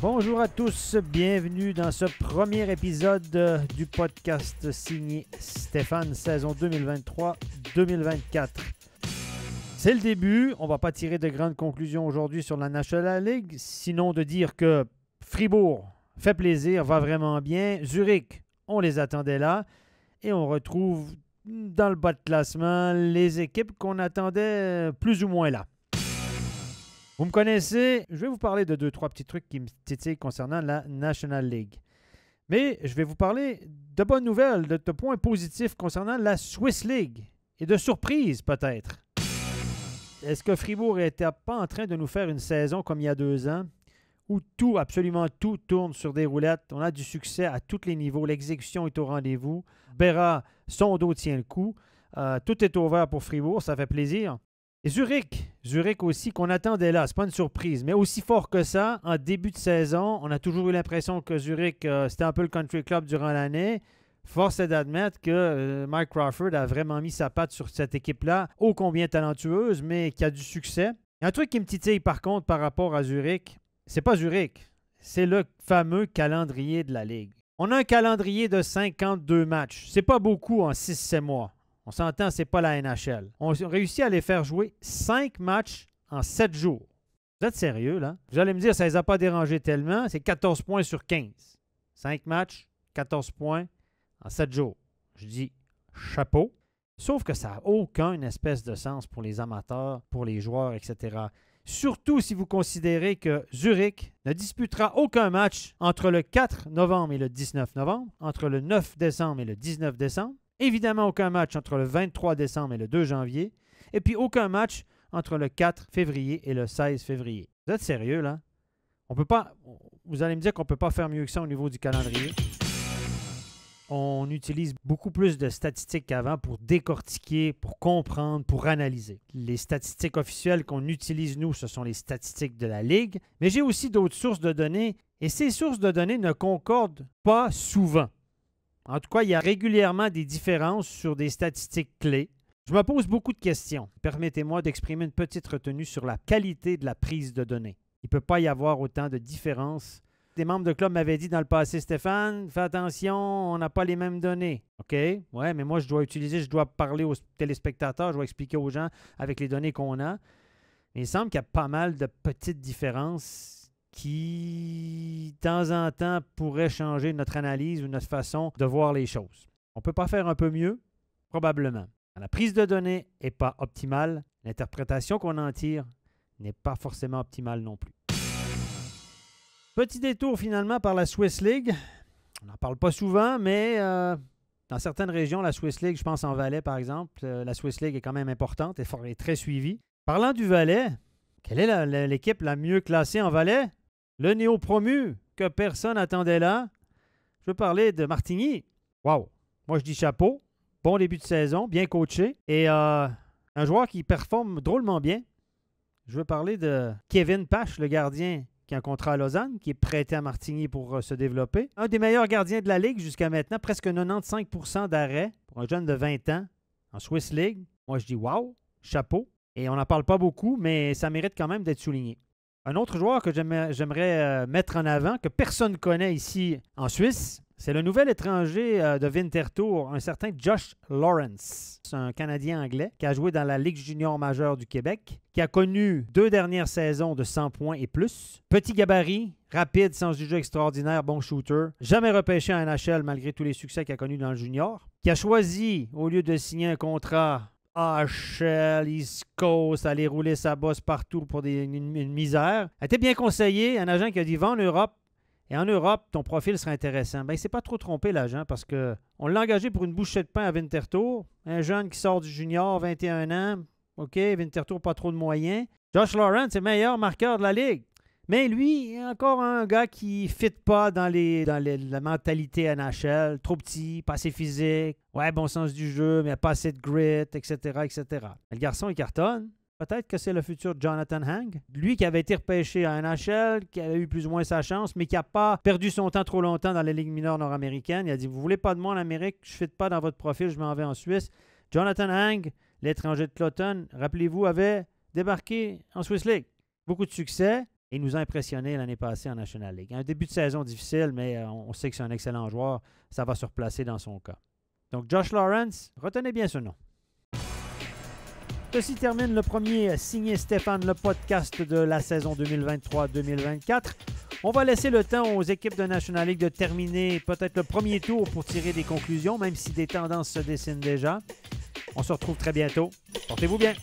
Bonjour à tous, bienvenue dans ce premier épisode euh, du podcast signé Stéphane, saison 2023-2024. C'est le début, on ne va pas tirer de grandes conclusions aujourd'hui sur la National League, sinon de dire que Fribourg fait plaisir, va vraiment bien, Zurich, on les attendait là, et on retrouve dans le bas de classement les équipes qu'on attendait euh, plus ou moins là. Vous me connaissez, je vais vous parler de deux, trois petits trucs qui me titillent concernant la National League. Mais je vais vous parler de bonnes nouvelles, de, points positifs concernant la Swiss League et de surprises peut-être. Est-ce que Fribourg n'était pas en train de nous faire une saison comme il y a deux ans, où tout, absolument tout, tourne sur des roulettes? On a du succès à tous les niveaux, l'exécution est au rendez-vous. Bera, son dos tient le coup. Euh, tout est ouvert pour Fribourg, ça fait plaisir. Et Zurich, Zurich aussi, qu'on attendait là, c'est pas une surprise, mais aussi fort que ça, en début de saison, on a toujours eu l'impression que Zurich, euh, c'était un peu le country club durant l'année. Force est d'admettre que euh, Mike Crawford a vraiment mis sa patte sur cette équipe-là, ô combien talentueuse, mais qui a du succès. un truc qui me titille par contre par rapport à Zurich, c'est pas Zurich, c'est le fameux calendrier de la Ligue. On a un calendrier de 52 matchs. C'est pas beaucoup en 6-7 mois. On s'entend, c'est pas la NHL. On réussit à les faire jouer cinq matchs en sept jours. Vous êtes sérieux, là? Vous allez me dire, ça les a pas dérangés tellement. C'est 14 points sur 15. Cinq matchs, 14 points en sept jours. Je dis chapeau. Sauf que ça n'a aucun espèce de sens pour les amateurs, pour les joueurs, etc. Surtout si vous considérez que Zurich ne disputera aucun match entre le 4 novembre et le 19 novembre, entre le 9 décembre et le 19 décembre, Évidemment, aucun match entre le 23 décembre et le 2 janvier. Et puis aucun match entre le 4 février et le 16 février. Vous êtes sérieux, là? On peut pas. Vous allez me dire qu'on ne peut pas faire mieux que ça au niveau du calendrier. On utilise beaucoup plus de statistiques qu'avant pour décortiquer, pour comprendre, pour analyser. Les statistiques officielles qu'on utilise, nous, ce sont les statistiques de la Ligue, mais j'ai aussi d'autres sources de données, et ces sources de données ne concordent pas souvent. En tout cas, il y a régulièrement des différences sur des statistiques clés. Je me pose beaucoup de questions. Permettez-moi d'exprimer une petite retenue sur la qualité de la prise de données. Il ne peut pas y avoir autant de différences. Des membres de club m'avaient dit dans le passé, Stéphane, fais attention, on n'a pas les mêmes données. OK? Ouais, mais moi, je dois utiliser, je dois parler aux téléspectateurs, je dois expliquer aux gens avec les données qu'on a. il semble qu'il y a pas mal de petites différences qui, de temps en temps, pourrait changer notre analyse ou notre façon de voir les choses. On ne peut pas faire un peu mieux? Probablement. la prise de données n'est pas optimale, l'interprétation qu'on en tire n'est pas forcément optimale non plus. Petit détour finalement par la Swiss League. On n'en parle pas souvent, mais euh, dans certaines régions, la Swiss League, je pense en Valais par exemple, euh, la Swiss League est quand même importante et très suivie. Parlant du Valais, quelle est l'équipe la, mieux classée en Valais? Le néo-promu que personne attendait là. Je veux parler de Martigny. Waouh, Moi, je dis chapeau. Bon début de saison, bien coaché. Et euh, un joueur qui performe drôlement bien. Je veux parler de Kevin Pache, le gardien qui a un contrat à Lausanne, qui est prêté à Martigny pour euh, se développer. Un des meilleurs gardiens de la Ligue jusqu'à maintenant, presque 95 d'arrêt pour un jeune de 20 ans en Swiss League. Moi, je dis waouh, chapeau. Et on n'en parle pas beaucoup, mais ça mérite quand même d'être souligné. Un autre joueur que j'aimerais euh, mettre en avant, que personne ne connaît ici en Suisse, c'est le nouvel étranger euh, de Winterthur, un certain Josh Lawrence. C'est un Canadien anglais qui a joué dans la Ligue junior majeure du Québec, qui a connu deux dernières saisons de 100 points et plus. Petit gabarit, rapide, sens du jeu extraordinaire, bon shooter. Jamais repêché en NHL malgré tous les succès qu'il a connus dans le junior. Qui a choisi, au lieu de signer un contrat ah, Shell, East Coast, aller rouler sa bosse partout pour une, misère. Elle était bien conseillée, un agent qui a dit Va en Europe, et en Europe, ton profil sera intéressant. Ben, il s'est pas trop trompé, l'agent, parce que on l'a engagé pour une bouchée de pain à Winterthur. Un jeune qui sort du junior, 21 ans. OK, Winterthur, pas trop de moyens. Josh Lawrence est meilleur marqueur de la ligue. Mais lui, encore un gars qui fit pas dans, les, dans la mentalité NHL. Trop petit, pas assez physique, ouais, bon sens du jeu, mais pas assez de grit, etc., etc. Le garçon, il cartonne. Peut-être que c'est le futur Jonathan Hang. Lui qui avait été repêché à NHL, qui avait eu plus ou moins sa chance, mais qui n'a pas perdu son temps trop longtemps dans les ligues mineures nord-américaines. Il a dit Vous voulez pas de moi en Amérique, je ne fit pas dans votre profil, je m'en vais en Suisse. Jonathan Hang, l'étranger de Cloton, rappelez-vous, avait débarqué en Swiss League. Beaucoup de succès. Il nous a impressionné l'année passée en National League. Un début de saison difficile, mais euh, on sait que c'est un excellent joueur. Ça va se replacer dans son cas. Donc Josh Lawrence, retenez bien ce nom. Ceci termine le premier euh, signé Stéphane, le podcast de la saison 2023-2024. On va laisser le temps aux équipes de National League de terminer peut-être le premier tour pour tirer des conclusions, même si des tendances se dessinent déjà. On se retrouve très bientôt. Portez-vous bien.